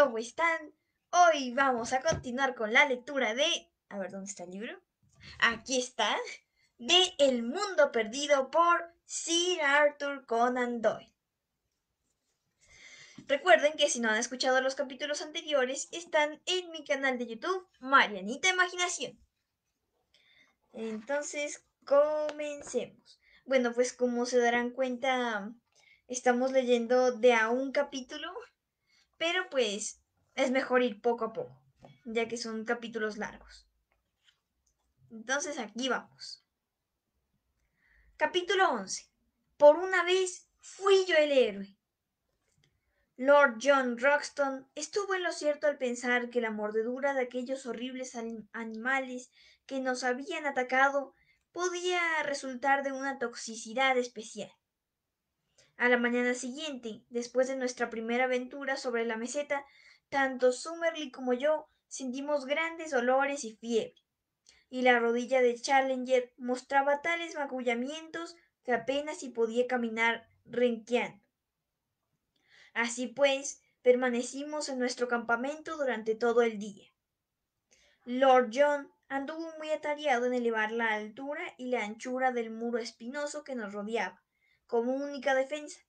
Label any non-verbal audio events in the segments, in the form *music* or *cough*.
¿cómo están? Hoy vamos a continuar con la lectura de... A ver, ¿dónde está el libro? Aquí está. De El Mundo Perdido por Sir Arthur Conan Doyle. Recuerden que si no han escuchado los capítulos anteriores, están en mi canal de YouTube, Marianita Imaginación. Entonces, comencemos. Bueno, pues como se darán cuenta, estamos leyendo de a un capítulo pero pues es mejor ir poco a poco, ya que son capítulos largos. Entonces aquí vamos. Capítulo 11. Por una vez fui yo el héroe. Lord John Roxton estuvo en lo cierto al pensar que la mordedura de aquellos horribles animales que nos habían atacado podía resultar de una toxicidad especial. A la mañana siguiente, después de nuestra primera aventura sobre la meseta, tanto Summerly como yo sentimos grandes dolores y fiebre, y la rodilla de Challenger mostraba tales magullamientos que apenas si podía caminar renqueando. Así pues, permanecimos en nuestro campamento durante todo el día. Lord John anduvo muy atareado en elevar la altura y la anchura del muro espinoso que nos rodeaba, como única defensa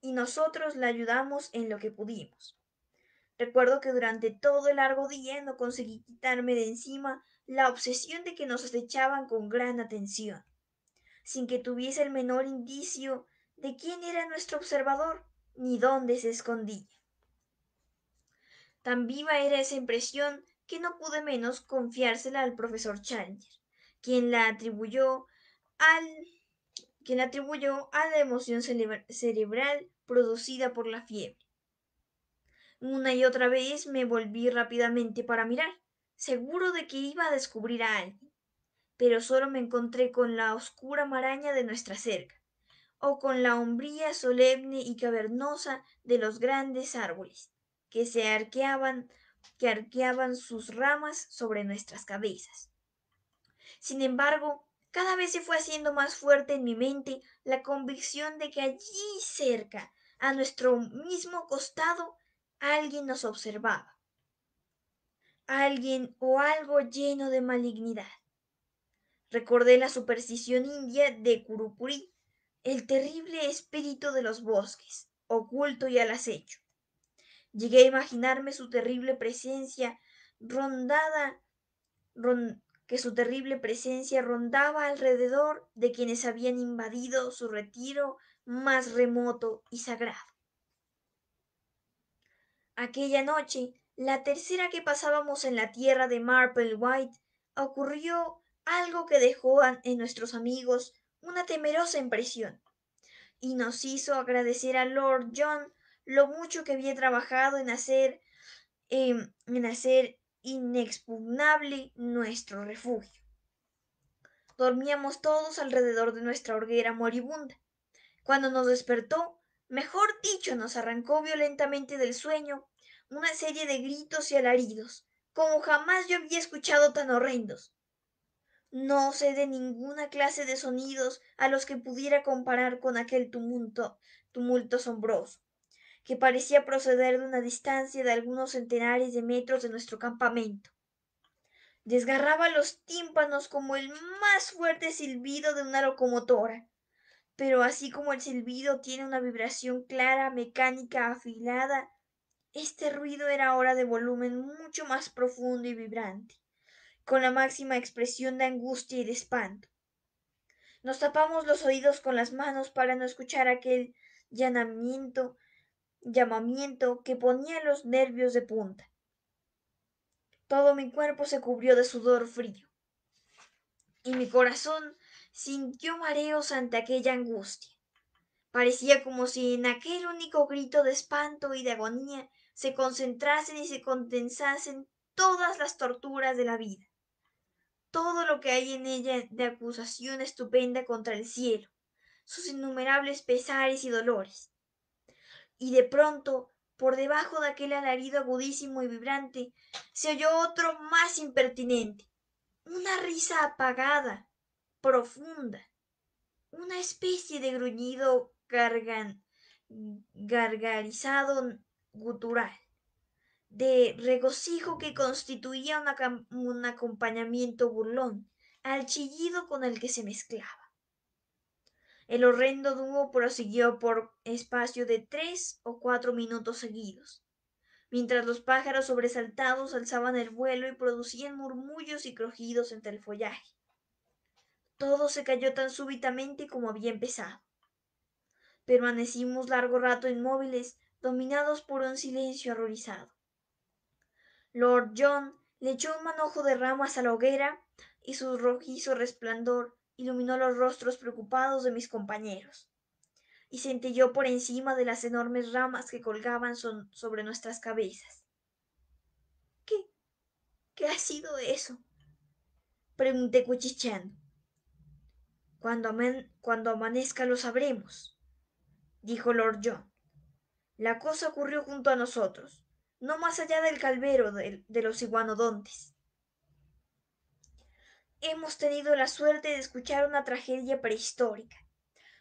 y nosotros la ayudamos en lo que pudimos. Recuerdo que durante todo el largo día no conseguí quitarme de encima la obsesión de que nos acechaban con gran atención, sin que tuviese el menor indicio de quién era nuestro observador ni dónde se escondía. Tan viva era esa impresión que no pude menos confiársela al profesor Challenger, quien la atribuyó al quien atribuyó a la emoción cerebral producida por la fiebre. Una y otra vez me volví rápidamente para mirar, seguro de que iba a descubrir a alguien, pero solo me encontré con la oscura maraña de nuestra cerca, o con la hombría solemne y cavernosa de los grandes árboles, que se que arqueaban sus ramas sobre nuestras cabezas. Sin embargo, cada vez se fue haciendo más fuerte en mi mente la convicción de que allí cerca, a nuestro mismo costado, alguien nos observaba. Alguien o algo lleno de malignidad. Recordé la superstición india de Kurukuri, el terrible espíritu de los bosques, oculto y al acecho. Llegué a imaginarme su terrible presencia rondada, que su terrible presencia rondaba alrededor de quienes habían invadido su retiro más remoto y sagrado. Aquella noche, la tercera que pasábamos en la tierra de Marple White, ocurrió algo que dejó en nuestros amigos una temerosa impresión y nos hizo agradecer a Lord John lo mucho que había trabajado en hacer, em, en hacer inexpugnable nuestro refugio. Dormíamos todos alrededor de nuestra hoguera moribunda. Cuando nos despertó, mejor dicho, nos arrancó violentamente del sueño una serie de gritos y alaridos, como jamás yo había escuchado tan horrendos. No sé de ninguna clase de sonidos a los que pudiera comparar con aquel tumulto, tumulto asombroso que parecía proceder de una distancia de algunos centenares de metros de nuestro campamento. Desgarraba los tímpanos como el más fuerte silbido de una locomotora, pero así como el silbido tiene una vibración clara, mecánica, afilada, este ruido era ahora de volumen mucho más profundo y vibrante, con la máxima expresión de angustia y de espanto. Nos tapamos los oídos con las manos para no escuchar aquel llanamiento llamamiento que ponía los nervios de punta. Todo mi cuerpo se cubrió de sudor frío y mi corazón sintió mareos ante aquella angustia. Parecía como si en aquel único grito de espanto y de agonía se concentrasen y se condensasen todas las torturas de la vida, todo lo que hay en ella de acusación estupenda contra el cielo, sus innumerables pesares y dolores, y de pronto, por debajo de aquel alarido agudísimo y vibrante, se oyó otro más impertinente, una risa apagada, profunda, una especie de gruñido gargarizado gutural, de regocijo que constituía un acompañamiento burlón al chillido con el que se mezclaba. El horrendo dúo prosiguió por espacio de tres o cuatro minutos seguidos, mientras los pájaros sobresaltados alzaban el vuelo y producían murmullos y crujidos entre el follaje. Todo se cayó tan súbitamente como había empezado. Permanecimos largo rato inmóviles, dominados por un silencio horrorizado. Lord John le echó un manojo de ramas a la hoguera y su rojizo resplandor iluminó los rostros preocupados de mis compañeros y yo por encima de las enormes ramas que colgaban sobre nuestras cabezas. ¿Qué? ¿Qué ha sido eso? Pregunté cuchicheando. Cuando, amanezca lo sabremos, dijo Lord John. La cosa ocurrió junto a nosotros, no más allá del calvero de los iguanodontes hemos tenido la suerte de escuchar una tragedia prehistórica,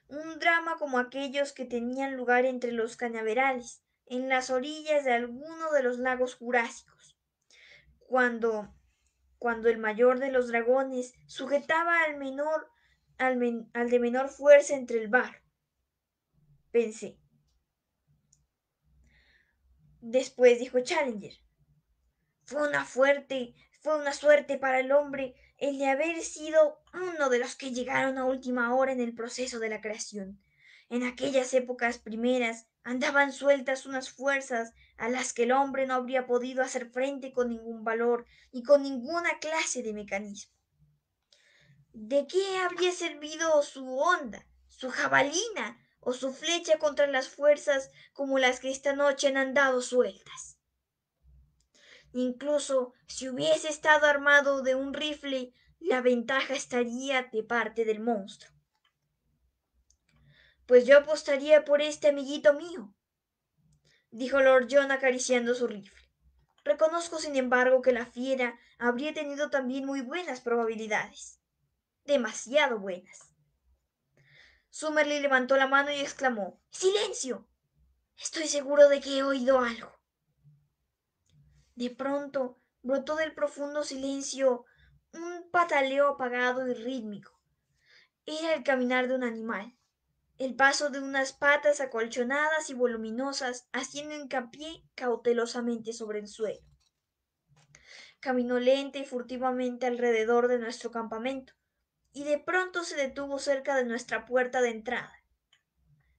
un drama como aquellos que tenían lugar entre los cañaverales, en las orillas de alguno de los lagos jurásicos, cuando, cuando el mayor de los dragones sujetaba al menor, al, al de menor fuerza entre el bar. Pensé. Después dijo Challenger. Fue una fuerte, fue una suerte para el hombre el de haber sido uno de los que llegaron a última hora en el proceso de la creación. En aquellas épocas primeras andaban sueltas unas fuerzas a las que el hombre no habría podido hacer frente con ningún valor y con ninguna clase de mecanismo. ¿De qué habría servido su onda, su jabalina o su flecha contra las fuerzas como las que esta noche han andado sueltas? Incluso si hubiese estado armado de un rifle, la ventaja estaría de parte del monstruo. Pues yo apostaría por este amiguito mío, dijo Lord John acariciando su rifle. Reconozco, sin embargo, que la fiera habría tenido también muy buenas probabilidades. Demasiado buenas. Summerly levantó la mano y exclamó, ¡Silencio! Estoy seguro de que he oído algo. De pronto brotó del profundo silencio un pataleo apagado y rítmico. Era el caminar de un animal. El paso de unas patas acolchonadas y voluminosas haciendo hincapié cautelosamente sobre el suelo. Caminó lenta y furtivamente alrededor de nuestro campamento y de pronto se detuvo cerca de nuestra puerta de entrada.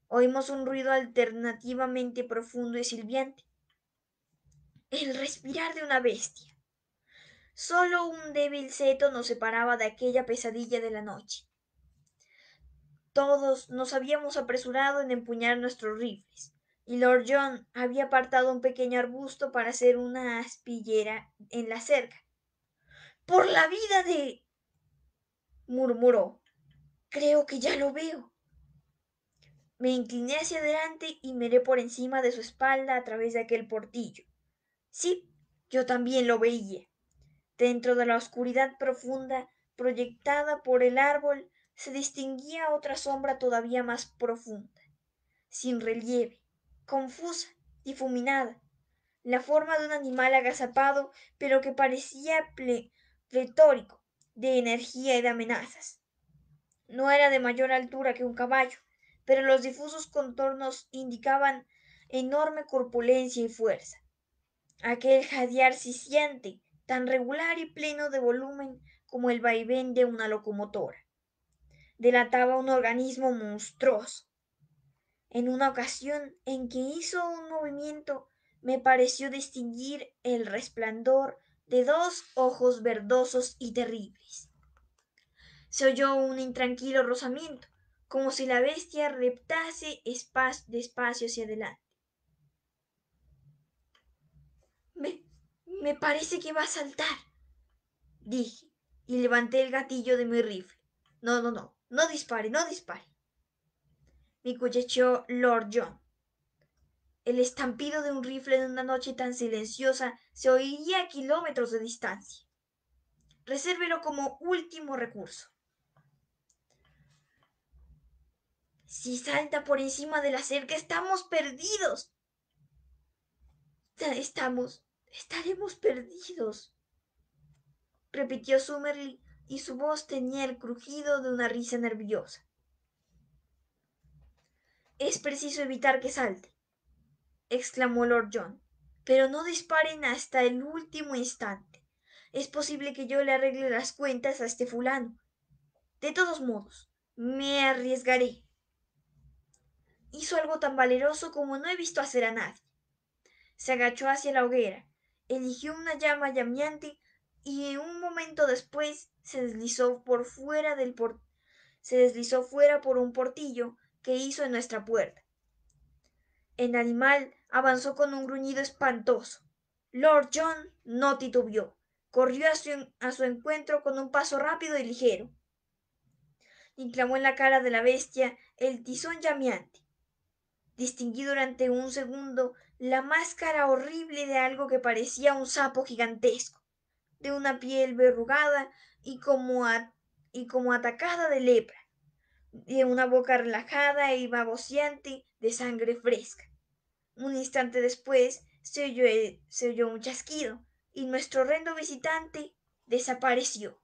Oímos un ruido alternativamente profundo y silbiante el respirar de una bestia. Solo un débil seto nos separaba de aquella pesadilla de la noche. Todos nos habíamos apresurado en empuñar nuestros rifles, y Lord John había apartado un pequeño arbusto para hacer una aspillera en la cerca. Por la vida de... murmuró. Creo que ya lo veo. Me incliné hacia adelante y miré por encima de su espalda a través de aquel portillo. Sí, yo también lo veía. Dentro de la oscuridad profunda proyectada por el árbol se distinguía otra sombra todavía más profunda, sin relieve, confusa, difuminada, la forma de un animal agazapado, pero que parecía pletórico de energía y de amenazas. No era de mayor altura que un caballo, pero los difusos contornos indicaban enorme corpulencia y fuerza. Aquel jadear siente tan regular y pleno de volumen como el vaivén de una locomotora. Delataba un organismo monstruoso. En una ocasión en que hizo un movimiento, me pareció distinguir el resplandor de dos ojos verdosos y terribles. Se oyó un intranquilo rozamiento, como si la bestia reptase despacio hacia adelante. Me parece que va a saltar, dije, y levanté el gatillo de mi rifle. No, no, no, no dispare, no dispare. Me cuchicheó Lord John. El estampido de un rifle en una noche tan silenciosa se oiría a kilómetros de distancia. Resérvelo como último recurso. Si salta por encima de la cerca, estamos perdidos. Estamos Estaremos perdidos, repitió Summerly y su voz tenía el crujido de una risa nerviosa. Es preciso evitar que salte, exclamó Lord John, pero no disparen hasta el último instante. Es posible que yo le arregle las cuentas a este fulano. De todos modos, me arriesgaré. Hizo algo tan valeroso como no he visto hacer a nadie. Se agachó hacia la hoguera eligió una llama llameante y un momento después se deslizó por fuera del por... se deslizó fuera por un portillo que hizo en nuestra puerta. El animal avanzó con un gruñido espantoso. Lord John no titubió, Corrió a su, a su encuentro con un paso rápido y ligero. Inclamó en la cara de la bestia el tizón llameante. Distinguí durante un segundo la máscara horrible de algo que parecía un sapo gigantesco, de una piel verrugada y como, y como atacada de lepra, de una boca relajada y baboseante de sangre fresca. Un instante después se oyó, eh, se oyó un chasquido y nuestro horrendo visitante desapareció.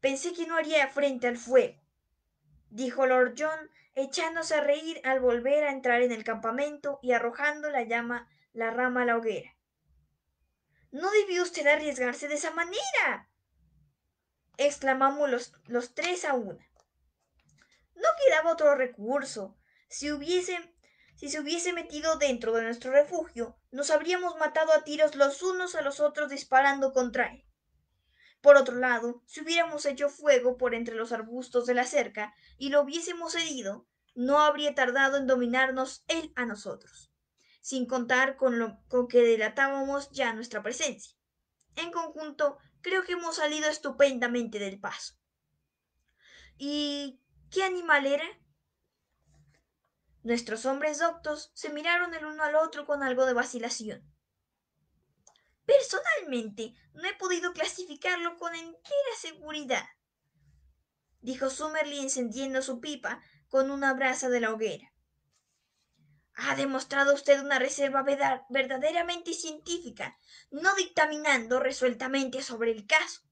Pensé que no haría frente al fuego, dijo Lord John echándose a reír al volver a entrar en el campamento y arrojando la llama, la rama a la hoguera. No debió usted arriesgarse de esa manera, exclamamos los, los tres a una. No quedaba otro recurso. Si hubiese, si se hubiese metido dentro de nuestro refugio, nos habríamos matado a tiros los unos a los otros disparando contra él. Por otro lado, si hubiéramos hecho fuego por entre los arbustos de la cerca y lo hubiésemos herido, no habría tardado en dominarnos él a nosotros, sin contar con, lo, con que delatábamos ya nuestra presencia. En conjunto, creo que hemos salido estupendamente del paso. ¿Y qué animal era? Nuestros hombres doctos se miraron el uno al otro con algo de vacilación. Personalmente, no he podido clasificarlo con entera seguridad, dijo Summerly encendiendo su pipa con una brasa de la hoguera. Ha demostrado usted una reserva verdaderamente científica, no dictaminando resueltamente sobre el caso,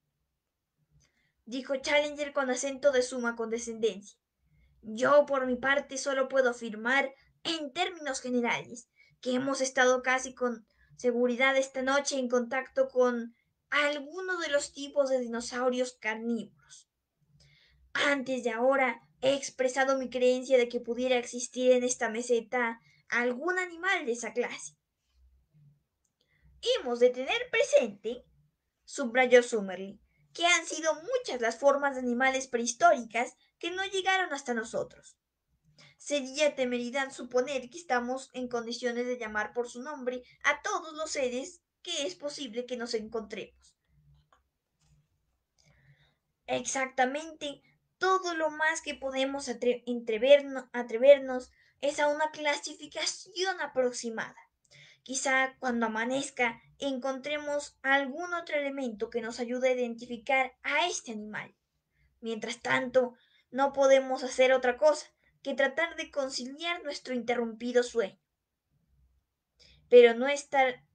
dijo Challenger con acento de suma condescendencia. Yo, por mi parte, solo puedo afirmar, en términos generales, que hemos estado casi con seguridad esta noche en contacto con alguno de los tipos de dinosaurios carnívoros. Antes de ahora he expresado mi creencia de que pudiera existir en esta meseta algún animal de esa clase. Hemos de tener presente, subrayó Summerly, que han sido muchas las formas de animales prehistóricas que no llegaron hasta nosotros. Sería temeridad suponer que estamos en condiciones de llamar por su nombre a todos los seres que es posible que nos encontremos. Exactamente, todo lo más que podemos atrevernos es a una clasificación aproximada. Quizá cuando amanezca encontremos algún otro elemento que nos ayude a identificar a este animal. Mientras tanto, no podemos hacer otra cosa que tratar de conciliar nuestro interrumpido sueño. Pero no,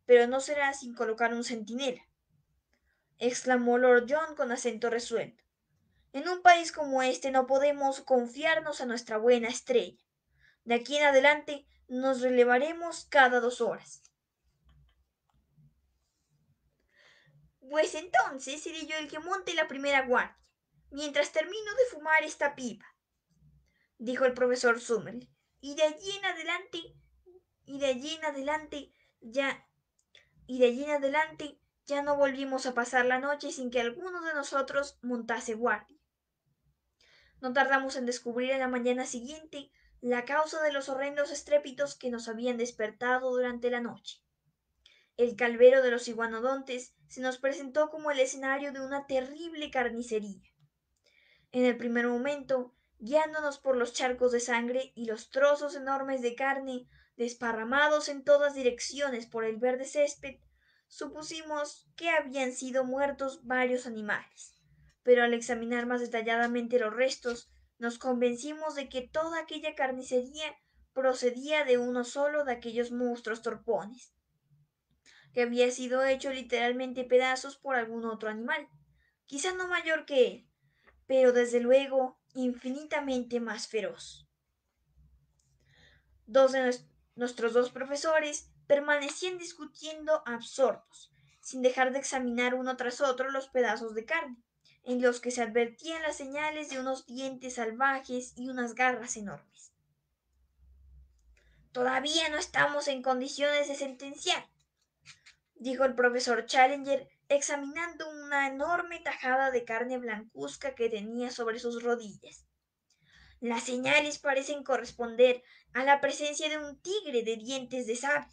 pero no será sin colocar un centinela, exclamó Lord John con acento resuelto. En un país como este no podemos confiarnos a nuestra buena estrella. De aquí en adelante nos relevaremos cada dos horas. Pues entonces seré yo el que monte la primera guardia, mientras termino de fumar esta pipa, dijo el profesor Summel. Y de allí en adelante, y de allí en adelante, ya, y de allí en adelante, ya no volvimos a pasar la noche sin que alguno de nosotros montase guardia. No tardamos en descubrir en la mañana siguiente la causa de los horrendos estrépitos que nos habían despertado durante la noche. El calvero de los iguanodontes se nos presentó como el escenario de una terrible carnicería. En el primer momento guiándonos por los charcos de sangre y los trozos enormes de carne desparramados en todas direcciones por el verde césped, supusimos que habían sido muertos varios animales. Pero al examinar más detalladamente los restos, nos convencimos de que toda aquella carnicería procedía de uno solo de aquellos monstruos torpones, que había sido hecho literalmente pedazos por algún otro animal, quizá no mayor que él, pero desde luego infinitamente más feroz. Dos de nuestros dos profesores permanecían discutiendo absortos, sin dejar de examinar uno tras otro los pedazos de carne, en los que se advertían las señales de unos dientes salvajes y unas garras enormes. Todavía no estamos en condiciones de sentenciar, dijo el profesor Challenger examinando una enorme tajada de carne blancuzca que tenía sobre sus rodillas. Las señales parecen corresponder a la presencia de un tigre de dientes de sable,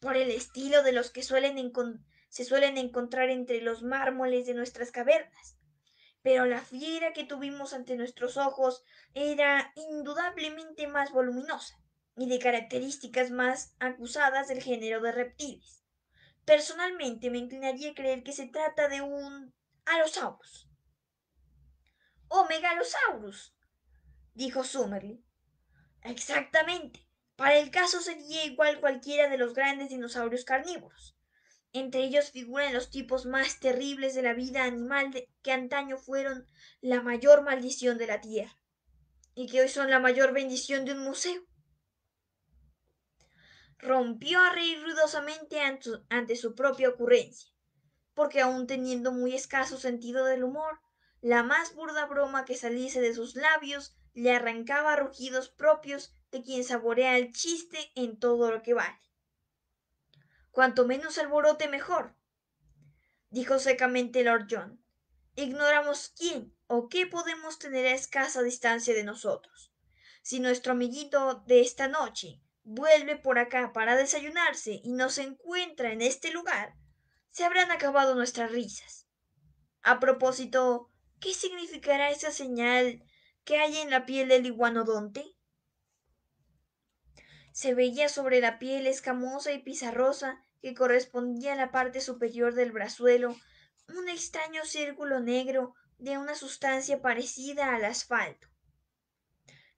por el estilo de los que suelen se suelen encontrar entre los mármoles de nuestras cavernas. Pero la fiera que tuvimos ante nuestros ojos era indudablemente más voluminosa y de características más acusadas del género de reptiles. Personalmente me inclinaría a creer que se trata de un Alosaurus. ¡O Megalosaurus! dijo Summerly. Exactamente. Para el caso sería igual cualquiera de los grandes dinosaurios carnívoros. Entre ellos figuran los tipos más terribles de la vida animal que antaño fueron la mayor maldición de la Tierra y que hoy son la mayor bendición de un museo rompió a reír ruidosamente ante su propia ocurrencia, porque aun teniendo muy escaso sentido del humor, la más burda broma que saliese de sus labios le arrancaba rugidos propios de quien saborea el chiste en todo lo que vale. Cuanto menos alborote, mejor, dijo secamente Lord John. Ignoramos quién o qué podemos tener a escasa distancia de nosotros. Si nuestro amiguito de esta noche vuelve por acá para desayunarse y nos encuentra en este lugar, se habrán acabado nuestras risas. A propósito, ¿qué significará esa señal que hay en la piel del iguanodonte? Se veía sobre la piel escamosa y pizarrosa que correspondía a la parte superior del brazuelo un extraño círculo negro de una sustancia parecida al asfalto.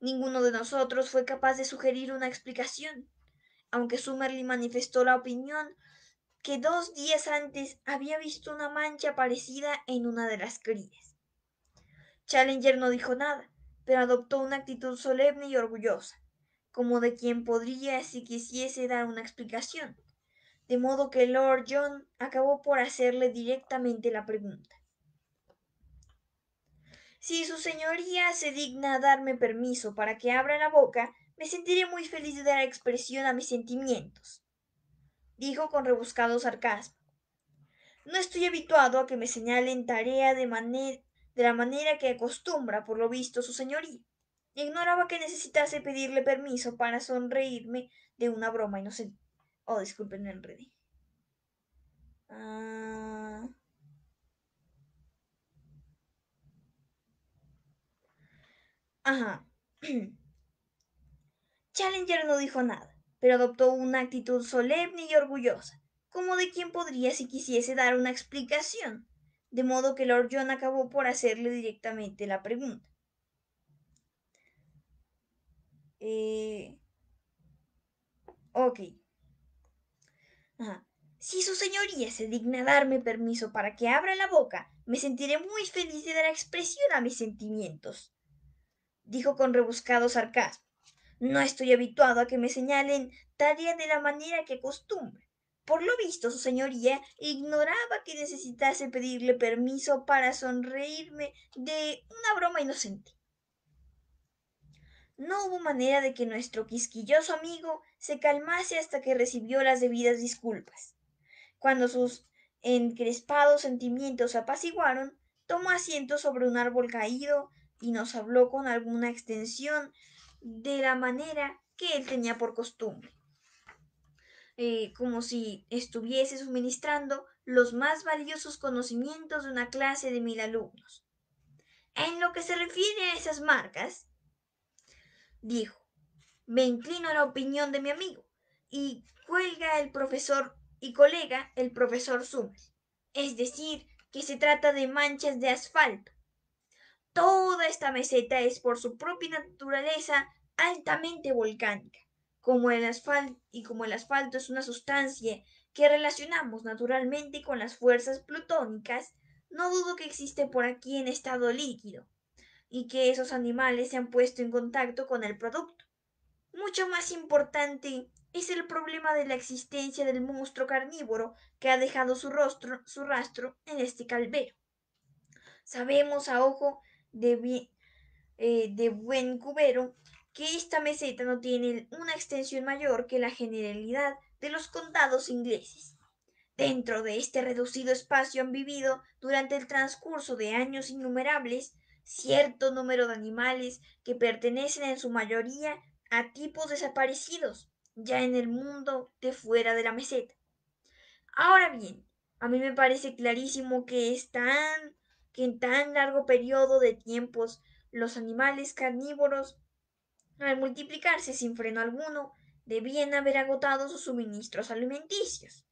Ninguno de nosotros fue capaz de sugerir una explicación, aunque Summerly manifestó la opinión que dos días antes había visto una mancha parecida en una de las crías. Challenger no dijo nada, pero adoptó una actitud solemne y orgullosa, como de quien podría, si quisiese, dar una explicación, de modo que Lord John acabó por hacerle directamente la pregunta. Si su señoría se digna darme permiso para que abra la boca, me sentiré muy feliz de dar expresión a mis sentimientos, dijo con rebuscado sarcasmo. No estoy habituado a que me señalen tarea de, de la manera que acostumbra, por lo visto, su señoría. Ignoraba que necesitase pedirle permiso para sonreírme de una broma inocente. Oh, disculpen, me enredé. Ah... Ajá. *clears throat* Challenger no dijo nada, pero adoptó una actitud solemne y orgullosa, como de quien podría si quisiese dar una explicación, de modo que Lord John acabó por hacerle directamente la pregunta. Eh... Ok. Ajá. Si su señoría se digna darme permiso para que abra la boca, me sentiré muy feliz de dar expresión a mis sentimientos dijo con rebuscado sarcasmo. No estoy habituado a que me señalen tarea de la manera que acostumbre. Por lo visto, su señoría ignoraba que necesitase pedirle permiso para sonreírme de una broma inocente. No hubo manera de que nuestro quisquilloso amigo se calmase hasta que recibió las debidas disculpas. Cuando sus encrespados sentimientos apaciguaron, tomó asiento sobre un árbol caído y nos habló con alguna extensión de la manera que él tenía por costumbre, eh, como si estuviese suministrando los más valiosos conocimientos de una clase de mil alumnos. En lo que se refiere a esas marcas, dijo, me inclino a la opinión de mi amigo y cuelga el profesor y colega el profesor Summel. Es decir, que se trata de manchas de asfalto Toda esta meseta es por su propia naturaleza altamente volcánica, como el asfalto, y como el asfalto es una sustancia que relacionamos naturalmente con las fuerzas plutónicas, no dudo que existe por aquí en estado líquido y que esos animales se han puesto en contacto con el producto. Mucho más importante es el problema de la existencia del monstruo carnívoro que ha dejado su, rostro, su rastro en este calvero. Sabemos a ojo de, eh, de buen cubero que esta meseta no tiene una extensión mayor que la generalidad de los condados ingleses. Dentro de este reducido espacio han vivido durante el transcurso de años innumerables cierto número de animales que pertenecen en su mayoría a tipos desaparecidos ya en el mundo de fuera de la meseta. Ahora bien, a mí me parece clarísimo que están que en tan largo periodo de tiempos los animales carnívoros, al multiplicarse sin freno alguno, debían haber agotado sus suministros alimenticios,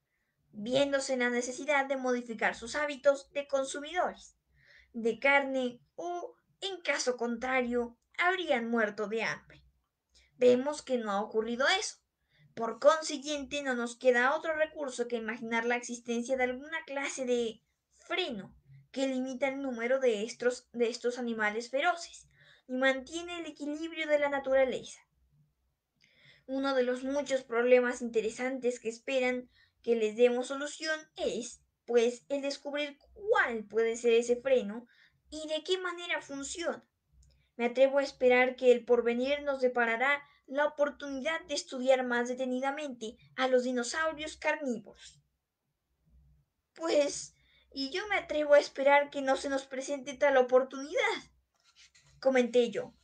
viéndose en la necesidad de modificar sus hábitos de consumidores de carne o, en caso contrario, habrían muerto de hambre. Vemos que no ha ocurrido eso. Por consiguiente, no nos queda otro recurso que imaginar la existencia de alguna clase de freno que limita el número de estos, de estos animales feroces y mantiene el equilibrio de la naturaleza. Uno de los muchos problemas interesantes que esperan que les demos solución es, pues, el descubrir cuál puede ser ese freno y de qué manera funciona. Me atrevo a esperar que el porvenir nos deparará la oportunidad de estudiar más detenidamente a los dinosaurios carnívoros. Pues y yo me atrevo a esperar que no se nos presente tal oportunidad, comenté yo.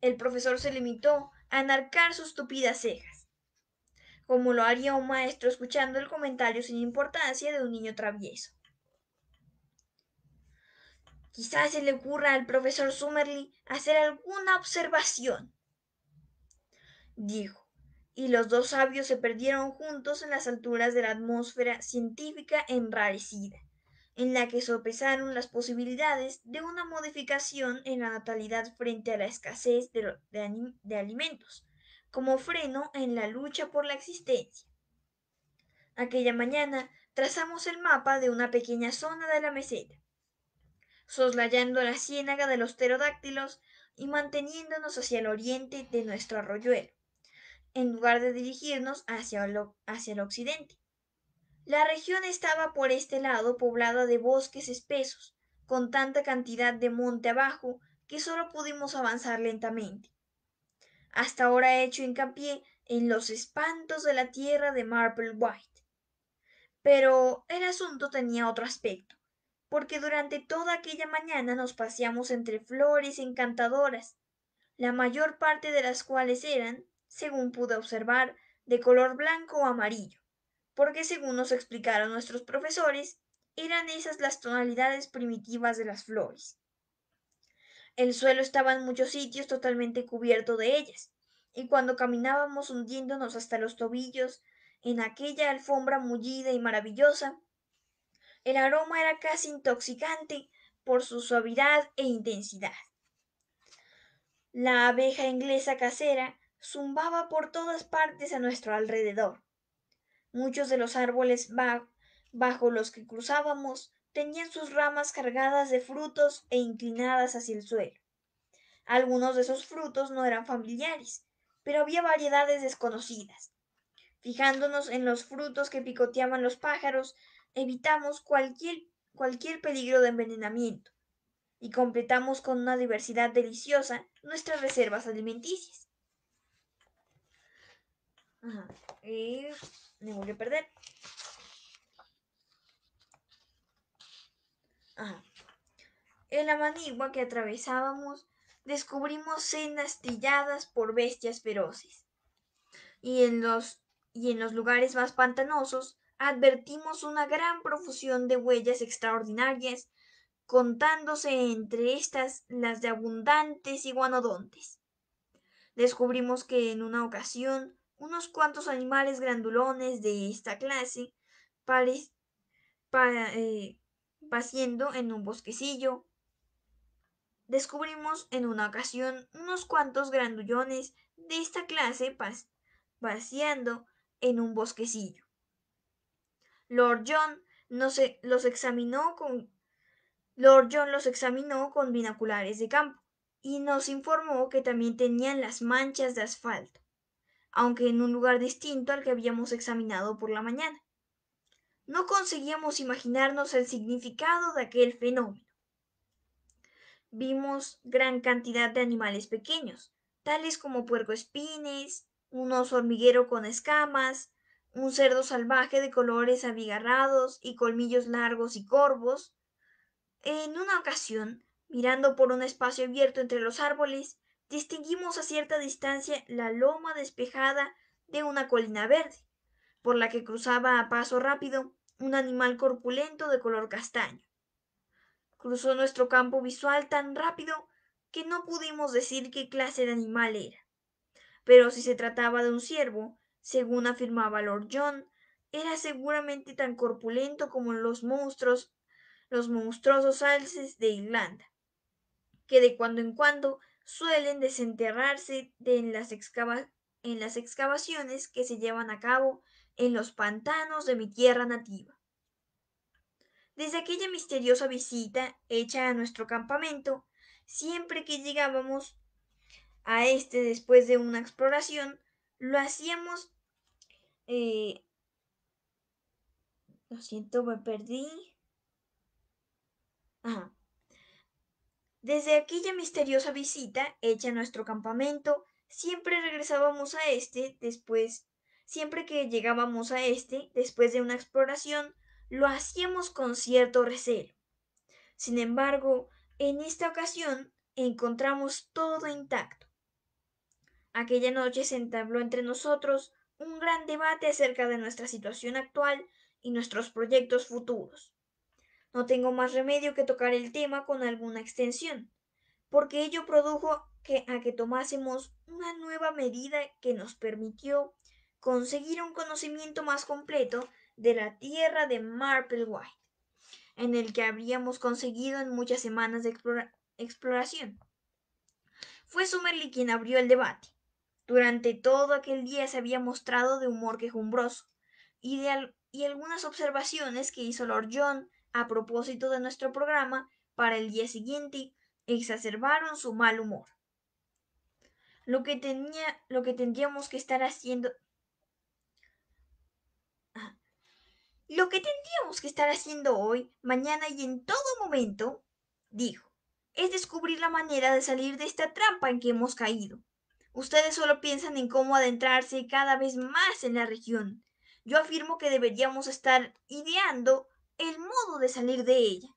El profesor se limitó a anarcar sus tupidas cejas, como lo haría un maestro escuchando el comentario sin importancia de un niño travieso. Quizás se le ocurra al profesor Summerly hacer alguna observación, dijo y los dos sabios se perdieron juntos en las alturas de la atmósfera científica enrarecida, en la que sopesaron las posibilidades de una modificación en la natalidad frente a la escasez de, alimentos, como freno en la lucha por la existencia. Aquella mañana trazamos el mapa de una pequeña zona de la meseta, soslayando la ciénaga de los pterodáctilos y manteniéndonos hacia el oriente de nuestro arroyuelo en lugar de dirigirnos hacia el, occidente. La región estaba por este lado poblada de bosques espesos, con tanta cantidad de monte abajo que solo pudimos avanzar lentamente. Hasta ahora he hecho hincapié en los espantos de la tierra de Marple White. Pero el asunto tenía otro aspecto, porque durante toda aquella mañana nos paseamos entre flores encantadoras, la mayor parte de las cuales eran, según pude observar, de color blanco o amarillo, porque según nos explicaron nuestros profesores, eran esas las tonalidades primitivas de las flores. El suelo estaba en muchos sitios totalmente cubierto de ellas, y cuando caminábamos hundiéndonos hasta los tobillos en aquella alfombra mullida y maravillosa, el aroma era casi intoxicante por su suavidad e intensidad. La abeja inglesa casera zumbaba por todas partes a nuestro alrededor. Muchos de los árboles bajo los que cruzábamos tenían sus ramas cargadas de frutos e inclinadas hacia el suelo. Algunos de esos frutos no eran familiares, pero había variedades desconocidas. Fijándonos en los frutos que picoteaban los pájaros, evitamos cualquier, cualquier peligro de envenenamiento y completamos con una diversidad deliciosa nuestras reservas alimenticias. Ajá. Y me volvió a perder. Ajá. En la manigua que atravesábamos, descubrimos cenas... tilladas por bestias feroces. Y en los, y en los lugares más pantanosos, advertimos una gran profusión de huellas extraordinarias, contándose entre estas las de abundantes iguanodontes. Descubrimos que en una ocasión unos cuantos animales grandulones de esta clase vaciando eh, en un bosquecillo. Descubrimos en una ocasión unos cuantos grandullones de esta clase vaciando en un bosquecillo. Lord John los examinó con Lord John los examinó con binoculares de campo y nos informó que también tenían las manchas de asfalto aunque en un lugar distinto al que habíamos examinado por la mañana. No conseguíamos imaginarnos el significado de aquel fenómeno. Vimos gran cantidad de animales pequeños, tales como puercoespines, un oso hormiguero con escamas, un cerdo salvaje de colores abigarrados y colmillos largos y corvos. En una ocasión, mirando por un espacio abierto entre los árboles, distinguimos a cierta distancia la loma despejada de una colina verde, por la que cruzaba a paso rápido un animal corpulento de color castaño. Cruzó nuestro campo visual tan rápido que no pudimos decir qué clase de animal era. Pero si se trataba de un ciervo, según afirmaba Lord John, era seguramente tan corpulento como los monstruos, los monstruosos alces de Irlanda, que de cuando en cuando suelen desenterrarse en, las en las excavaciones que se llevan a cabo en los pantanos de mi tierra nativa. Desde aquella misteriosa visita hecha a nuestro campamento, siempre que llegábamos a este después de una exploración, lo hacíamos... Eh, lo siento, me perdí. Ajá. Desde aquella misteriosa visita hecha a nuestro campamento, siempre regresábamos a este después, siempre que llegábamos a este después de una exploración, lo hacíamos con cierto recelo. Sin embargo, en esta ocasión encontramos todo intacto. Aquella noche se entabló entre nosotros un gran debate acerca de nuestra situación actual y nuestros proyectos futuros. No tengo más remedio que tocar el tema con alguna extensión, porque ello produjo que, a que tomásemos una nueva medida que nos permitió conseguir un conocimiento más completo de la tierra de White, en el que habríamos conseguido en muchas semanas de exploración. Fue Summerly quien abrió el debate. Durante todo aquel día se había mostrado de humor quejumbroso, de y algunas observaciones que hizo Lord John a propósito de nuestro programa para el día siguiente exacerbaron su mal humor. Lo que, tenía, lo que tendríamos que estar haciendo... Lo que tendríamos que estar haciendo hoy, mañana y en todo momento, dijo, es descubrir la manera de salir de esta trampa en que hemos caído. Ustedes solo piensan en cómo adentrarse cada vez más en la región. Yo afirmo que deberíamos estar ideando el modo de salir de ella.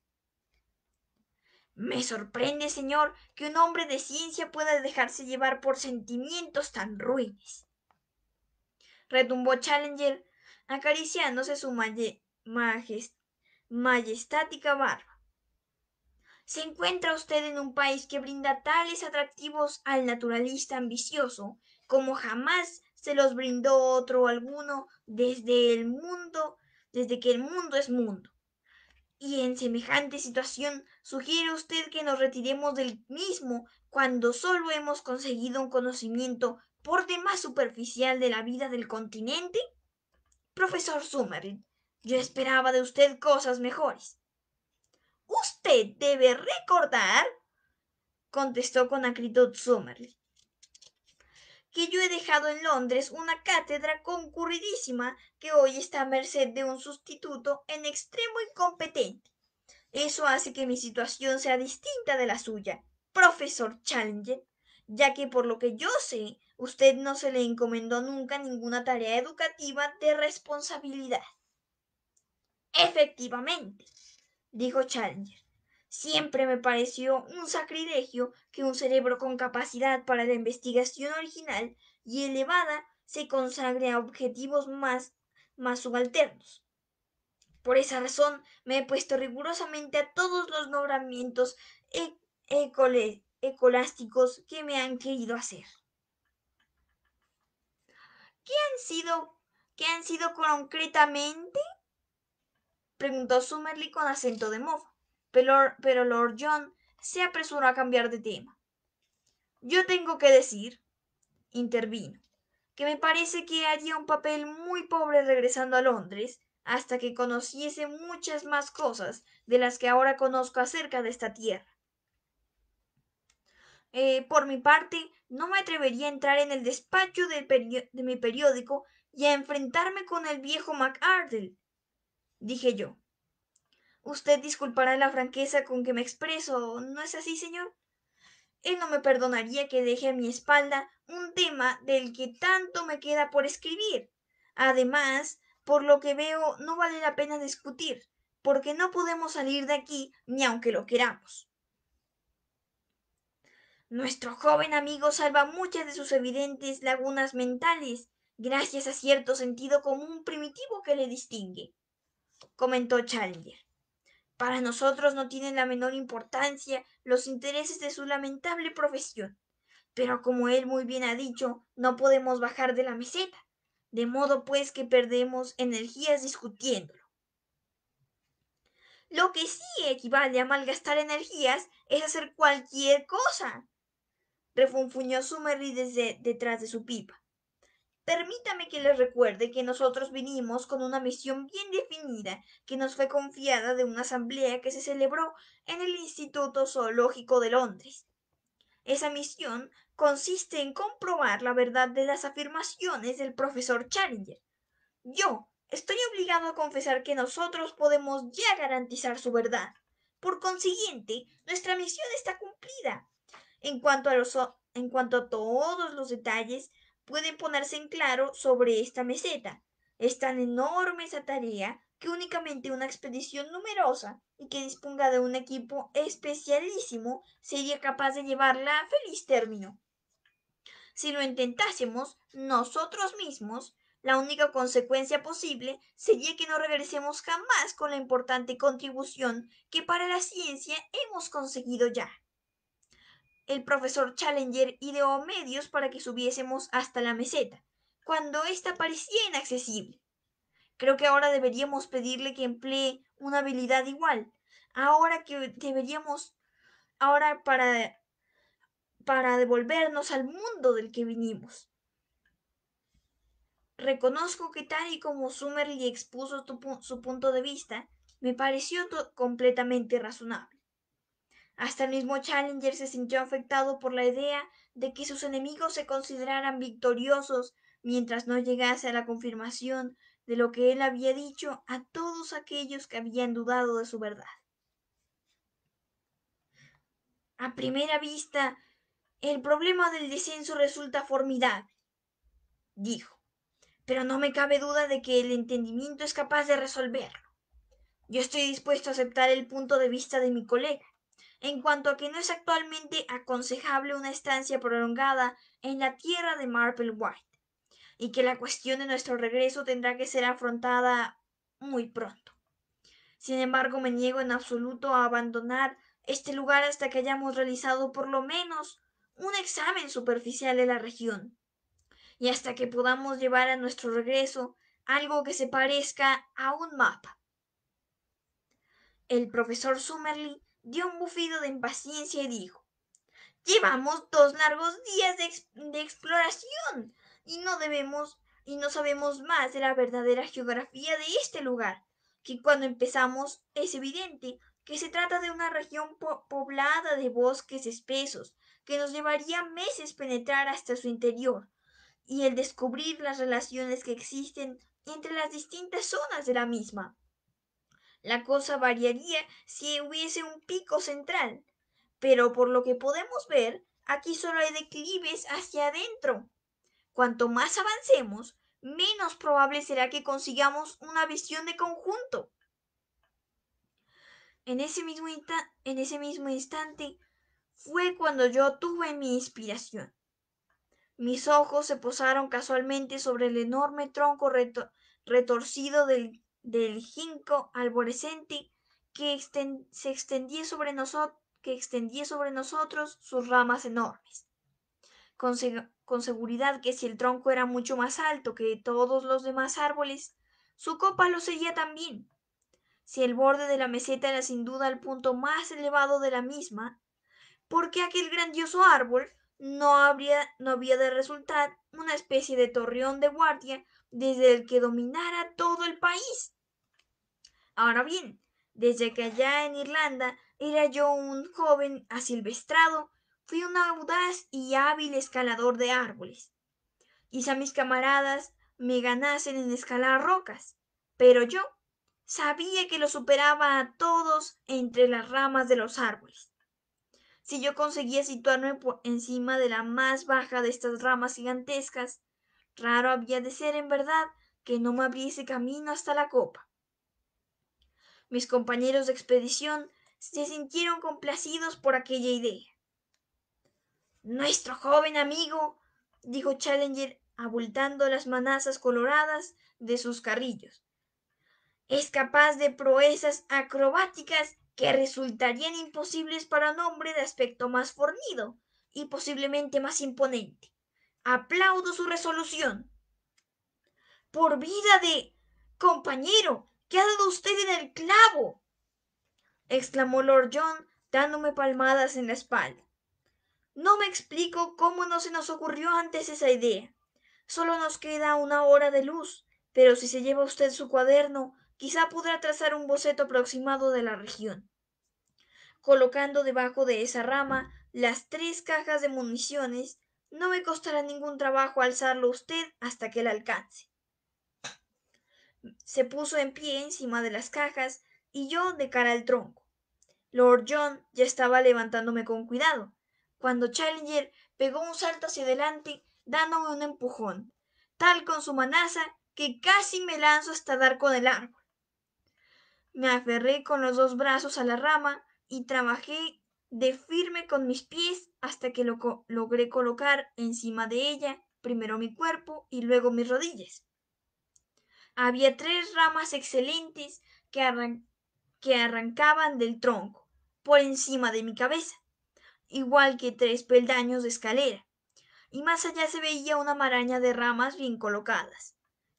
Me sorprende, señor, que un hombre de ciencia pueda dejarse llevar por sentimientos tan ruines. Retumbó Challenger, acariciándose su majestática barba. ¿Se encuentra usted en un país que brinda tales atractivos al naturalista ambicioso como jamás se los brindó otro alguno desde el mundo, desde que el mundo es mundo? y en semejante situación sugiere usted que nos retiremos del mismo cuando solo hemos conseguido un conocimiento por demás superficial de la vida del continente? Profesor Summerin, yo esperaba de usted cosas mejores. Usted debe recordar, contestó con acritud Summerlin, que yo he dejado en Londres una cátedra concurridísima que hoy está a merced de un sustituto en extremo incompetente. Eso hace que mi situación sea distinta de la suya, profesor Challenger, ya que por lo que yo sé, usted no se le encomendó nunca ninguna tarea educativa de responsabilidad. Efectivamente, dijo Challenger. Siempre me pareció un sacrilegio que un cerebro con capacidad para la investigación original y elevada se consagre a objetivos más, más subalternos. Por esa razón me he puesto rigurosamente a todos los nombramientos e ecolásticos que me han querido hacer. ¿Qué han sido, qué han sido concretamente? preguntó Summerly con acento de mofa pero, Lord John se apresuró a cambiar de tema. Yo tengo que decir, intervino, que me parece que haría un papel muy pobre regresando a Londres hasta que conociese muchas más cosas de las que ahora conozco acerca de esta tierra. Eh, por mi parte, no me atrevería a entrar en el despacho de mi periódico y a enfrentarme con el viejo MacArdle, dije yo. Usted disculpará la franqueza con que me expreso, ¿no es así, señor? Él no me perdonaría que deje a mi espalda un tema del que tanto me queda por escribir. Además, por lo que veo, no vale la pena discutir, porque no podemos salir de aquí ni aunque lo queramos. Nuestro joven amigo salva muchas de sus evidentes lagunas mentales, gracias a cierto sentido común primitivo que le distingue, comentó Challenger. Para nosotros no tienen la menor importancia los intereses de su lamentable profesión. Pero como él muy bien ha dicho, no podemos bajar de la meseta, de modo pues que perdemos energías discutiéndolo. Lo que sí equivale a malgastar energías es hacer cualquier cosa, refunfuñó Summerly desde detrás de su pipa. Permítame que les recuerde que nosotros vinimos con una misión bien definida que nos fue confiada de una asamblea que se celebró en el Instituto Zoológico de Londres. Esa misión consiste en comprobar la verdad de las afirmaciones del profesor Challenger. Yo estoy obligado a confesar que nosotros podemos ya garantizar su verdad. Por consiguiente, nuestra misión está cumplida. En cuanto a, los, en cuanto a todos los detalles, pueden ponerse en claro sobre esta meseta. Es tan enorme esa tarea que únicamente una expedición numerosa y que disponga de un equipo especialísimo sería capaz de llevarla a feliz término. Si lo intentásemos nosotros mismos, la única consecuencia posible sería que no regresemos jamás con la importante contribución que para la ciencia hemos conseguido ya el profesor Challenger ideó medios para que subiésemos hasta la meseta, cuando ésta parecía inaccesible. Creo que ahora deberíamos pedirle que emplee una habilidad igual. Ahora que deberíamos, ahora para, para devolvernos al mundo del que vinimos. Reconozco que tal y como Summerly expuso su punto de vista, me pareció completamente razonable. Hasta el mismo Challenger se sintió afectado por la idea de que sus enemigos se consideraran victoriosos mientras no llegase a la confirmación de lo que él había dicho a todos aquellos que habían dudado de su verdad. A primera vista, el problema del descenso resulta formidable, dijo, pero no me cabe duda de que el entendimiento es capaz de resolverlo. Yo estoy dispuesto a aceptar el punto de vista de mi colega en cuanto a que no es actualmente aconsejable una estancia prolongada en la tierra de Marple White, y que la cuestión de nuestro regreso tendrá que ser afrontada muy pronto. Sin embargo, me niego en absoluto a abandonar este lugar hasta que hayamos realizado por lo menos un examen superficial de la región, y hasta que podamos llevar a nuestro regreso algo que se parezca a un mapa. El profesor Summerly dio un bufido de impaciencia y dijo, Llevamos dos largos días de, exploración y no debemos y no sabemos más de la verdadera geografía de este lugar, que cuando empezamos es evidente que se trata de una región poblada de bosques espesos, que nos llevaría meses penetrar hasta su interior, y el descubrir las relaciones que existen entre las distintas zonas de la misma. La cosa variaría si hubiese un pico central, pero por lo que podemos ver, aquí solo hay declives hacia adentro. Cuanto más avancemos, menos probable será que consigamos una visión de conjunto. En ese mismo, instante fue cuando yo tuve mi inspiración. Mis ojos se posaron casualmente sobre el enorme tronco retorcido del del ginkgo arborescente que se extendía sobre nosotros sus ramas enormes. Con, seguridad que si el tronco era mucho más alto que todos los demás árboles, su copa lo sería también. Si el borde de la meseta era sin duda el punto más elevado de la misma, ¿por qué aquel grandioso árbol no, habría, no había de resultar una especie de torreón de guardia desde el que dominara todo el país? Ahora bien, desde que allá en Irlanda era yo un joven asilvestrado, fui un audaz y hábil escalador de árboles. a mis camaradas me ganasen en escalar rocas, pero yo sabía que lo superaba a todos entre las ramas de los árboles. Si yo conseguía situarme encima de la más baja de estas ramas gigantescas, raro había de ser en verdad que no me abriese camino hasta la copa. Mis compañeros de expedición se sintieron complacidos por aquella idea. Nuestro joven amigo, dijo Challenger, abultando las manazas coloradas de sus carrillos, es capaz de proezas acrobáticas que resultarían imposibles para un hombre de aspecto más fornido y posiblemente más imponente. Aplaudo su resolución. Por vida de... compañero, ¿Qué ha dado usted en el clavo? exclamó Lord John, dándome palmadas en la espalda. No me explico cómo no se nos ocurrió antes esa idea. Solo nos queda una hora de luz, pero si se lleva usted su cuaderno, quizá podrá trazar un boceto aproximado de la región. Colocando debajo de esa rama las tres cajas de municiones, no me costará ningún trabajo alzarlo usted hasta que la alcance se puso en pie encima de las cajas y yo de cara al tronco. Lord John ya estaba levantándome con cuidado, cuando Challenger pegó un salto hacia adelante dándome un empujón, tal con su manaza que casi me lanzo hasta dar con el árbol. Me aferré con los dos brazos a la rama y trabajé de firme con mis pies hasta que logré colocar encima de ella primero mi cuerpo y luego mis rodillas. Había tres ramas excelentes que, que arrancaban del tronco, por encima de mi cabeza, igual que tres peldaños de escalera, y más allá se veía una maraña de ramas bien colocadas.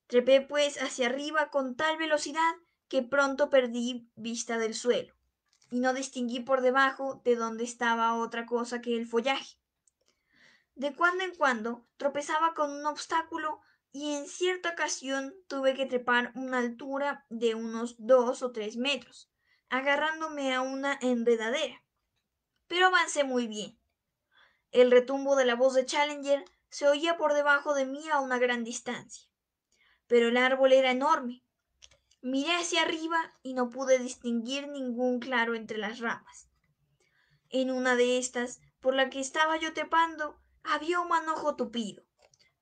Trepé pues hacia arriba con tal velocidad que pronto perdí vista del suelo, y no distinguí por debajo de dónde estaba otra cosa que el follaje. De cuando en cuando tropezaba con un obstáculo y en cierta ocasión tuve que trepar una altura de unos dos o tres metros, agarrándome a una enredadera. Pero avancé muy bien. El retumbo de la voz de Challenger se oía por debajo de mí a una gran distancia. Pero el árbol era enorme. Miré hacia arriba y no pude distinguir ningún claro entre las ramas. En una de estas, por la que estaba yo trepando, había un manojo tupido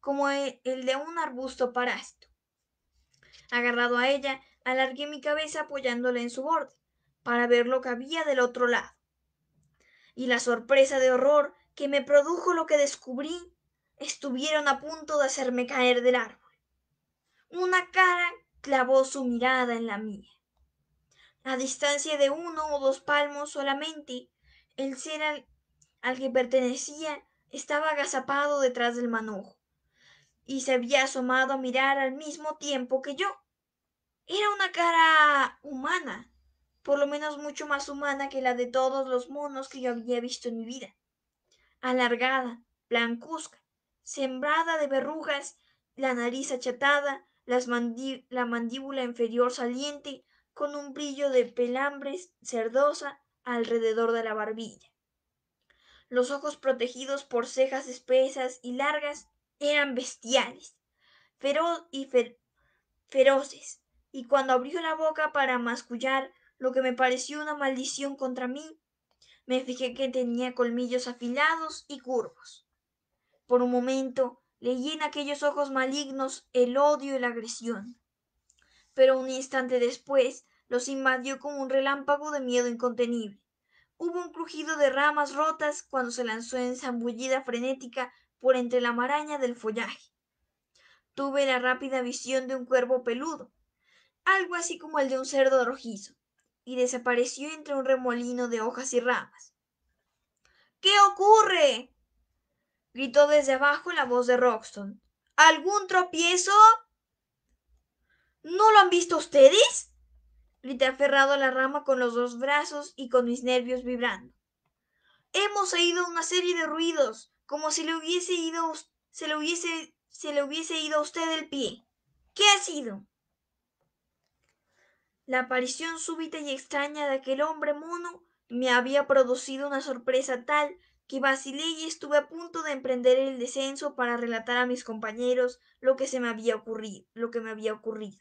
como e, el de un arbusto parásito. Agarrado a ella, alargué mi cabeza apoyándola en su borde, para ver lo que había del otro lado. Y la sorpresa de horror que me produjo lo que descubrí estuvieron a punto de hacerme caer del árbol. Una cara clavó su mirada en la mía. A distancia de uno o dos palmos solamente, el ser al, al que pertenecía estaba agazapado detrás del manojo y se había asomado a mirar al mismo tiempo que yo. Era una cara humana, por lo menos mucho más humana que la de todos los monos que yo había visto en mi vida. Alargada, blancuzca, sembrada de verrugas, la nariz achatada, la mandíbula inferior saliente, con un brillo de pelambres cerdosa alrededor de la barbilla. Los ojos protegidos por cejas espesas y largas eran bestiales, feroz y feroces, y cuando abrió la boca para mascullar lo que me pareció una maldición contra mí, me fijé que tenía colmillos afilados y curvos. Por un momento leí en aquellos ojos malignos el odio y la agresión, pero un instante después los invadió como un relámpago de miedo incontenible. Hubo un crujido de ramas rotas cuando se lanzó en zambullida frenética por entre la maraña del follaje. Tuve la rápida visión de un cuervo peludo, algo así como el de un cerdo rojizo, y desapareció entre un remolino de hojas y ramas. ¿Qué ocurre? gritó desde abajo la voz de Roxton. ¿Algún tropiezo? ¿No lo han visto ustedes? grité aferrado a la rama con los dos brazos y con mis nervios vibrando. Hemos oído una serie de ruidos, como si le hubiese ido se le hubiese se le hubiese ido a usted el pie. ¿Qué ha sido? La aparición súbita y extraña de aquel hombre mono me había producido una sorpresa tal que vacilé y estuve a punto de emprender el descenso para relatar a mis compañeros lo que se me había ocurrido, lo que me había ocurrido.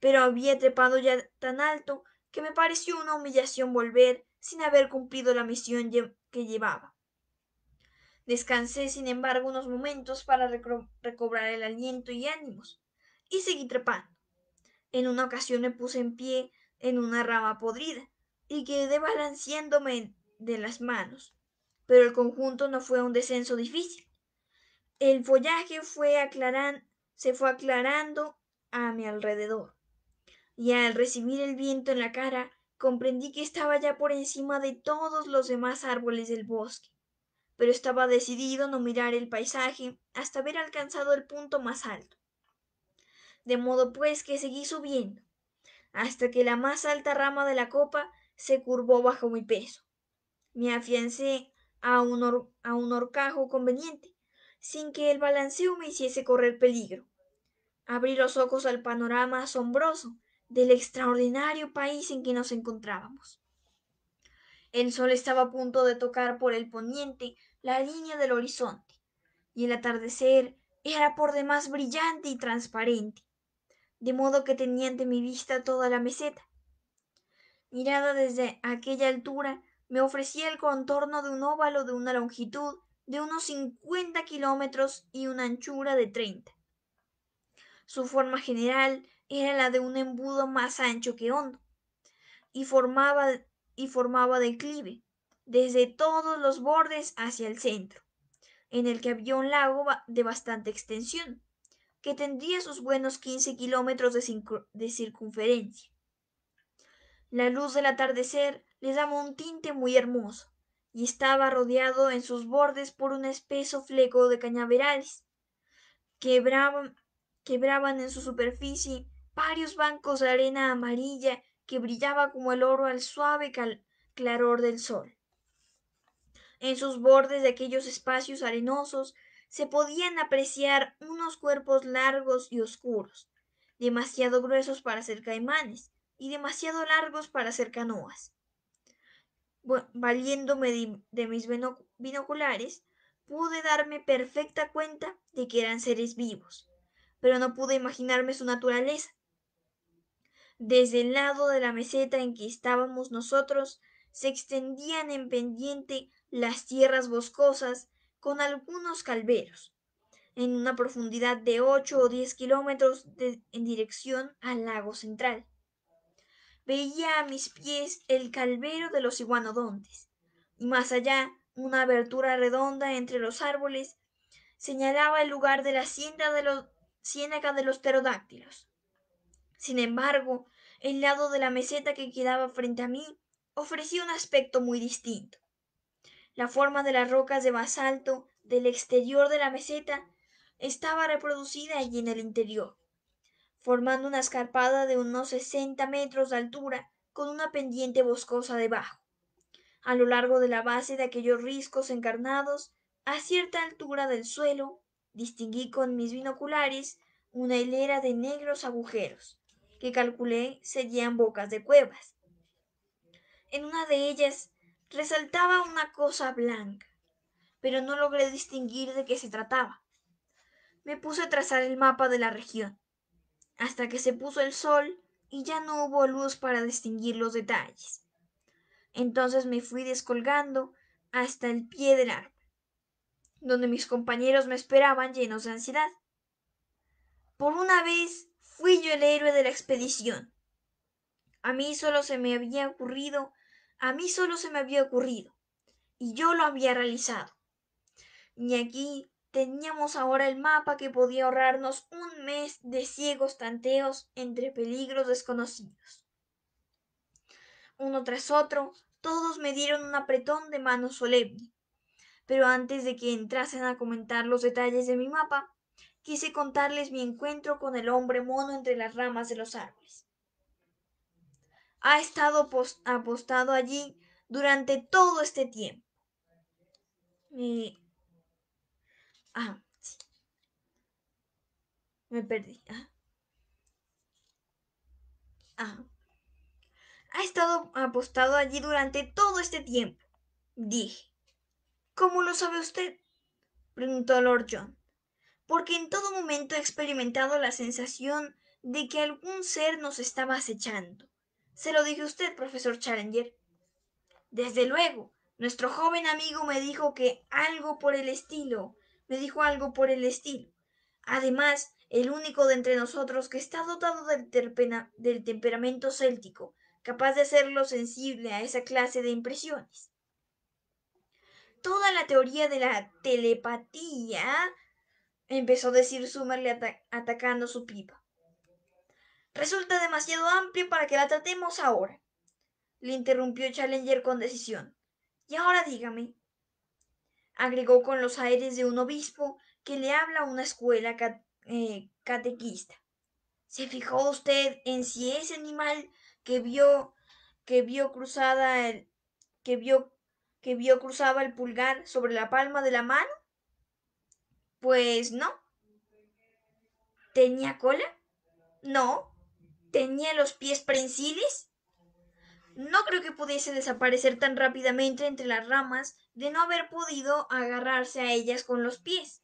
Pero había trepado ya tan alto que me pareció una humillación volver sin haber cumplido la misión que llevaba. Descansé, sin embargo, unos momentos para recobrar el aliento y ánimos, y seguí trepando. En una ocasión me puse en pie en una rama podrida y quedé balanceándome de las manos, pero el conjunto no fue un descenso difícil. El follaje se fue aclarando a mi alrededor, y al recibir el viento en la cara comprendí que estaba ya por encima de todos los demás árboles del bosque pero estaba decidido no mirar el paisaje hasta haber alcanzado el punto más alto. De modo pues que seguí subiendo, hasta que la más alta rama de la copa se curvó bajo mi peso. Me afiancé a un, a un horcajo conveniente, sin que el balanceo me hiciese correr peligro. Abrí los ojos al panorama asombroso del extraordinario país en que nos encontrábamos. El sol estaba a punto de tocar por el poniente la línea del horizonte, y el atardecer era por demás brillante y transparente, de modo que tenía ante mi vista toda la meseta. Mirada desde aquella altura, me ofrecía el contorno de un óvalo de una longitud de unos 50 kilómetros y una anchura de 30. Su forma general era la de un embudo más ancho que hondo, y formaba y formaba declive desde todos los bordes hacia el centro, en el que había un lago de bastante extensión, que tendría sus buenos 15 kilómetros de, circunferencia. La luz del atardecer le daba un tinte muy hermoso, y estaba rodeado en sus bordes por un espeso fleco de cañaverales. Quebraban, quebraban en su superficie varios bancos de arena amarilla que brillaba como el oro al suave claror del sol. En sus bordes de aquellos espacios arenosos se podían apreciar unos cuerpos largos y oscuros, demasiado gruesos para ser caimanes y demasiado largos para ser canoas. valiéndome de mis binoculares, pude darme perfecta cuenta de que eran seres vivos, pero no pude imaginarme su naturaleza, desde el lado de la meseta en que estábamos nosotros, se extendían en pendiente las tierras boscosas con algunos calveros, en una profundidad de ocho o diez kilómetros en dirección al lago central. Veía a mis pies el calvero de los iguanodontes, y más allá, una abertura redonda entre los árboles señalaba el lugar de la hacienda de los, de los pterodáctilos. Sin embargo, el lado de la meseta que quedaba frente a mí ofrecía un aspecto muy distinto. La forma de las rocas de basalto del exterior de la meseta estaba reproducida allí en el interior, formando una escarpada de unos 60 metros de altura con una pendiente boscosa debajo. A lo largo de la base de aquellos riscos encarnados, a cierta altura del suelo, distinguí con mis binoculares una hilera de negros agujeros, que calculé serían bocas de cuevas. En una de ellas resaltaba una cosa blanca, pero no logré distinguir de qué se trataba. Me puse a trazar el mapa de la región, hasta que se puso el sol y ya no hubo luz para distinguir los detalles. Entonces me fui descolgando hasta el pie del árbol, donde mis compañeros me esperaban llenos de ansiedad. Por una vez Fui yo el héroe de la expedición. A mí solo se me había ocurrido, a mí solo se me había ocurrido, y yo lo había realizado. Y aquí teníamos ahora el mapa que podía ahorrarnos un mes de ciegos tanteos entre peligros desconocidos. Uno tras otro, todos me dieron un apretón de mano solemne. Pero antes de que entrasen a comentar los detalles de mi mapa, quise contarles mi encuentro con el hombre mono entre las ramas de los árboles. Ha estado apostado allí durante todo este tiempo. Me... Ah, Me perdí. Ah. Ah. Ha estado apostado allí durante todo este tiempo, dije. ¿Cómo lo sabe usted? preguntó Lord John porque en todo momento he experimentado la sensación de que algún ser nos estaba acechando. Se lo dije a usted, profesor Challenger. Desde luego, nuestro joven amigo me dijo que algo por el estilo, me dijo algo por el estilo. Además, el único de entre nosotros que está dotado del, del temperamento céltico, capaz de hacerlo sensible a esa clase de impresiones. Toda la teoría de la telepatía empezó a decir Sumerle atacando su pipa. Resulta demasiado amplio para que la tratemos ahora, le interrumpió Challenger con decisión. Y ahora dígame, agregó con los aires de un obispo que le habla a una escuela eh, catequista. ¿Se fijó usted en si ese animal que vio que vio cruzada el que vio que vio cruzaba el pulgar sobre la palma de la mano? Pues no. ¿Tenía cola? No. ¿Tenía los pies prensiles? No creo que pudiese desaparecer tan rápidamente entre las ramas de no haber podido agarrarse a ellas con los pies.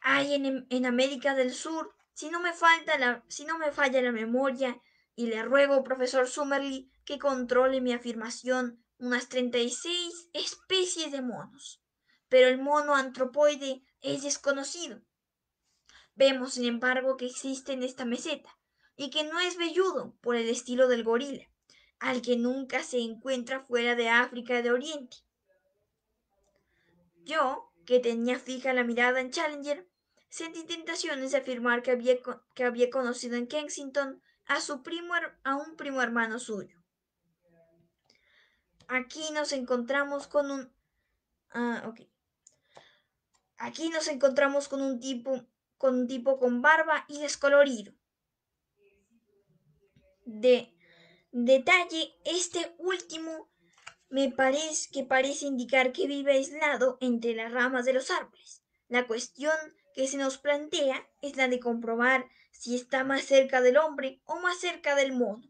Hay en, América del Sur, si no, me falta la, si no me falla la memoria, y le ruego, profesor Summerly, que controle mi afirmación, unas 36 especies de monos pero el mono antropoide es desconocido. Vemos, sin embargo, que existe en esta meseta y que no es velludo por el estilo del gorila, al que nunca se encuentra fuera de África de Oriente. Yo, que tenía fija la mirada en Challenger, sentí tentaciones de afirmar que había, que había conocido en Kensington a, su primo, a un primo hermano suyo. Aquí nos encontramos con un... Ah, ok. Aquí nos encontramos con un tipo con tipo con barba y descolorido. De detalle, este último me parece que parece indicar que vive aislado entre las ramas de los árboles. La cuestión que se nos plantea es la de comprobar si está más cerca del hombre o más cerca del mono.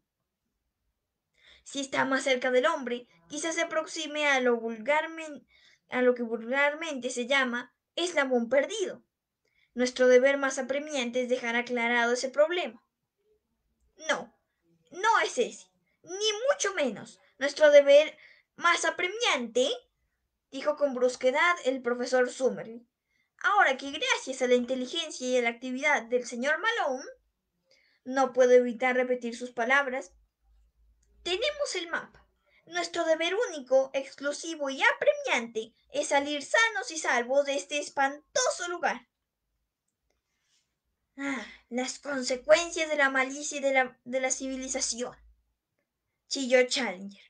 Si está más cerca del hombre, quizás se aproxime a lo a lo que vulgarmente se llama eslabón perdido. Nuestro deber más apremiante es dejar aclarado ese problema. No, no es ese, ni mucho menos. Nuestro deber más apremiante, dijo con brusquedad el profesor Summerly. Ahora que gracias a la inteligencia y a la actividad del señor Malone, no puedo evitar repetir sus palabras, tenemos el mapa. Nuestro deber único, exclusivo y apremiante es salir sanos y salvos de este espantoso lugar. Ah, las consecuencias de la malicia y de la, civilización, chilló Challenger.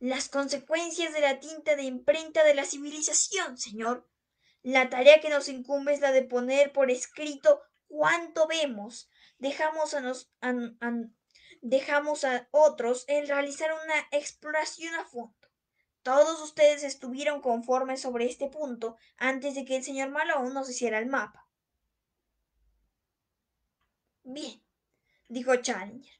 Las consecuencias de la tinta de imprenta de la civilización, señor. La tarea que nos incumbe es la de poner por escrito cuánto vemos, dejamos a, nos, dejamos a otros en realizar una exploración a fondo. Todos ustedes estuvieron conformes sobre este punto antes de que el señor Malone nos hiciera el mapa. Bien, dijo Challenger.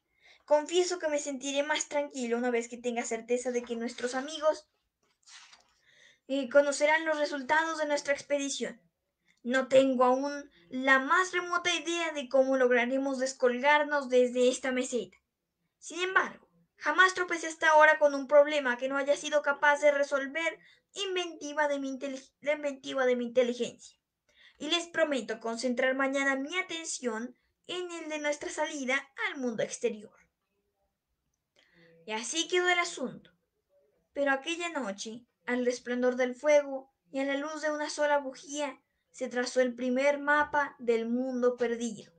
Confieso que me sentiré más tranquilo una vez que tenga certeza de que nuestros amigos eh, conocerán los resultados de nuestra expedición. No tengo aún la más remota idea de cómo lograremos descolgarnos desde esta meseta. Sin embargo, jamás tropecé hasta ahora con un problema que no haya sido capaz de resolver inventiva de mi la inventiva de mi inteligencia. Y les prometo concentrar mañana mi atención en el de nuestra salida al mundo exterior. Y así quedó el asunto. Pero aquella noche, al resplandor del fuego y a la luz de una sola bujía, se trazó el primer mapa del mundo perdido.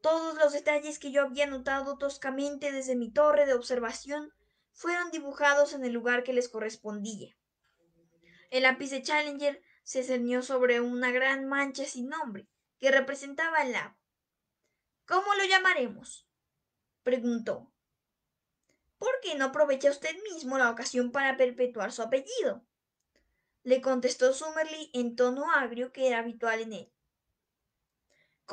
Todos los detalles que yo había notado toscamente desde mi torre de observación fueron dibujados en el lugar que les correspondía. El lápiz de Challenger se cernió sobre una gran mancha sin nombre que representaba el lago. ¿Cómo lo llamaremos? preguntó. ¿Por qué no aprovecha usted mismo la ocasión para perpetuar su apellido? le contestó Summerly en tono agrio que era habitual en él.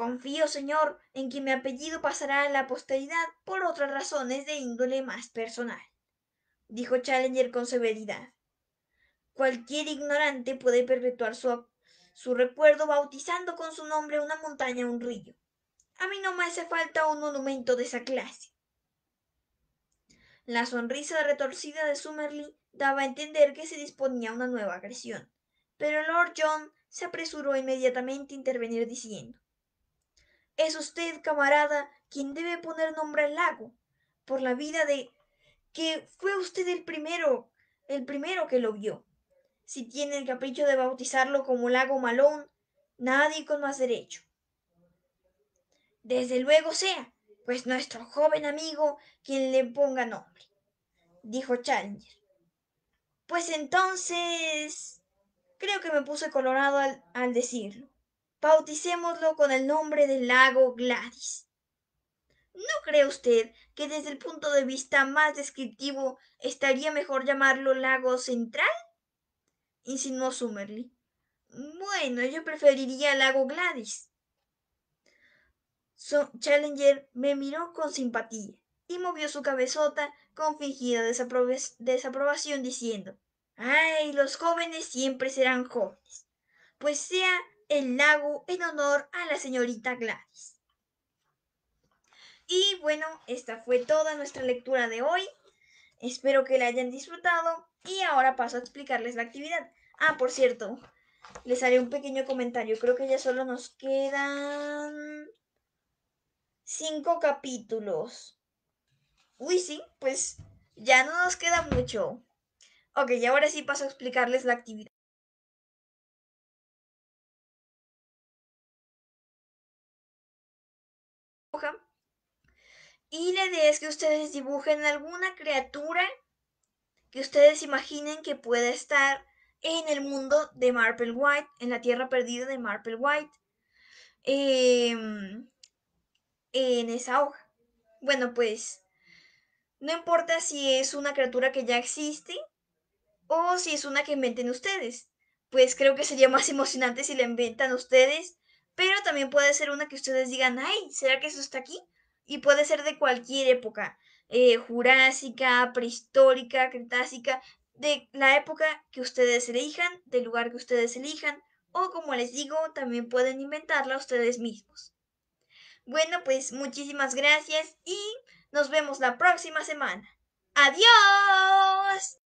Confío, Señor, en que mi apellido pasará a la posteridad por otras razones de índole más personal, dijo Challenger con severidad. Cualquier ignorante puede perpetuar su, su recuerdo bautizando con su nombre una montaña o un río. A mí no me hace falta un monumento de esa clase. La sonrisa retorcida de Summerlee daba a entender que se disponía a una nueva agresión, pero Lord John se apresuró inmediatamente a intervenir diciendo es usted, camarada, quien debe poner nombre al lago, por la vida de que fue usted el primero, el primero que lo vio. Si tiene el capricho de bautizarlo como lago Malón, nadie con más derecho. Desde luego sea, pues nuestro joven amigo quien le ponga nombre, dijo Challenger. Pues entonces... Creo que me puse colorado al, al decirlo. Bauticémoslo con el nombre del lago Gladys. ¿No cree usted que desde el punto de vista más descriptivo estaría mejor llamarlo lago central? insinuó Summerly. Bueno, yo preferiría lago Gladys. Challenger me miró con simpatía y movió su cabezota con fingida desaprobación diciendo, ¡Ay, los jóvenes siempre serán jóvenes! Pues sea el lago en honor a la señorita Gladys. Y bueno, esta fue toda nuestra lectura de hoy. Espero que la hayan disfrutado y ahora paso a explicarles la actividad. Ah, por cierto, les haré un pequeño comentario. Creo que ya solo nos quedan cinco capítulos. Uy, sí, pues ya no nos queda mucho. Ok, y ahora sí paso a explicarles la actividad. Y la idea es que ustedes dibujen alguna criatura que ustedes imaginen que pueda estar en el mundo de Marple White, en la tierra perdida de Marple White, em, en esa hoja. Bueno, pues no importa si es una criatura que ya existe o si es una que inventen ustedes. Pues creo que sería más emocionante si la inventan ustedes, pero también puede ser una que ustedes digan, ay, ¿será que eso está aquí? y puede ser de cualquier época, eh, jurásica, prehistórica, cretácica, de la época que ustedes elijan, del lugar que ustedes elijan, o como les digo, también pueden inventarla ustedes mismos. Bueno, pues muchísimas gracias y nos vemos la próxima semana. ¡Adiós!